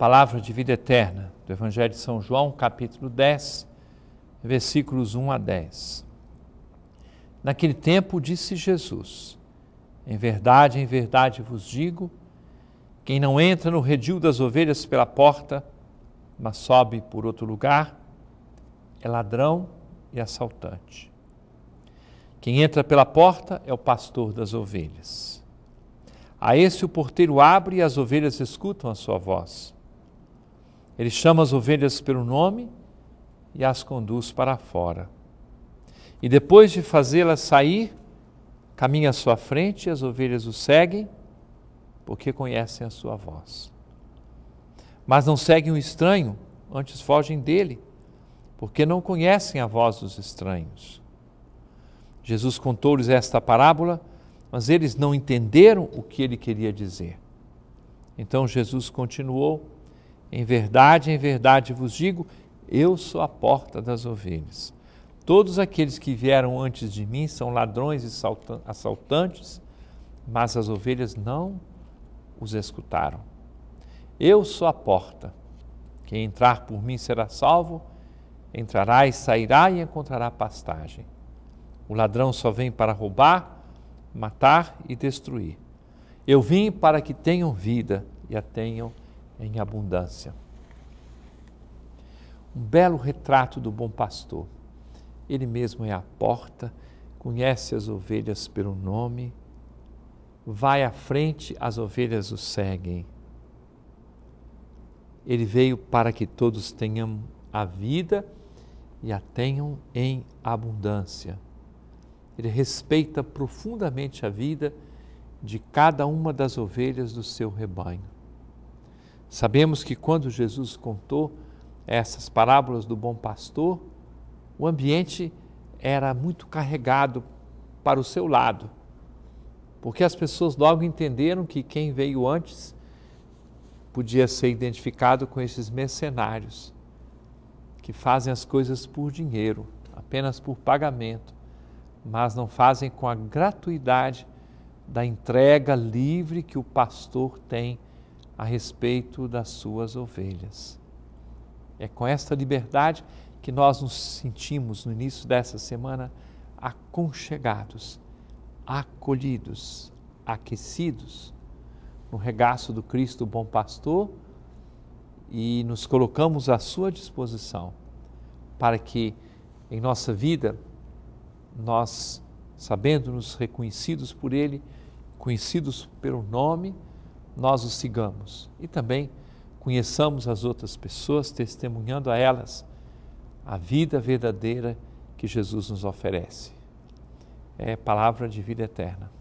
palavra de vida eterna do Evangelho de São João, capítulo 10, versículos 1 a 10. Naquele tempo disse Jesus: Em verdade, em verdade vos digo, quem não entra no redil das ovelhas pela porta, mas sobe por outro lugar, é ladrão e assaltante. Quem entra pela porta é o pastor das ovelhas. A esse o porteiro abre e as ovelhas escutam a sua voz. Ele chama as ovelhas pelo nome e as conduz para fora. E depois de fazê-las sair, caminha à sua frente e as ovelhas o seguem, porque conhecem a sua voz. Mas não seguem o estranho, antes fogem dele, porque não conhecem a voz dos estranhos. Jesus contou-lhes esta parábola, mas eles não entenderam o que ele queria dizer. Então Jesus continuou em verdade, em verdade vos digo, eu sou a porta das ovelhas. Todos aqueles que vieram antes de mim são ladrões e assaltantes, mas as ovelhas não os escutaram. Eu sou a porta. Quem entrar por mim será salvo, entrará e sairá e encontrará pastagem. O ladrão só vem para roubar, matar e destruir. Eu vim para que tenham vida e a tenham em abundância. Um belo retrato do bom pastor. Ele mesmo é a porta, conhece as ovelhas pelo nome, vai à frente, as ovelhas o seguem. Ele veio para que todos tenham a vida e a tenham em abundância. Ele respeita profundamente a vida de cada uma das ovelhas do seu rebanho. Sabemos que quando Jesus contou essas parábolas do bom pastor, o ambiente era muito carregado para o seu lado, porque as pessoas logo entenderam que quem veio antes podia ser identificado com esses mercenários que fazem as coisas por dinheiro, apenas por pagamento, mas não fazem com a gratuidade da entrega livre que o pastor tem a respeito das suas ovelhas. É com esta liberdade que nós nos sentimos no início dessa semana aconchegados, acolhidos, aquecidos no regaço do Cristo Bom Pastor e nos colocamos à sua disposição para que em nossa vida nós, sabendo-nos reconhecidos por Ele, conhecidos pelo nome, nós os sigamos e também conheçamos as outras pessoas, testemunhando a elas a vida verdadeira que Jesus nos oferece. É palavra de vida eterna.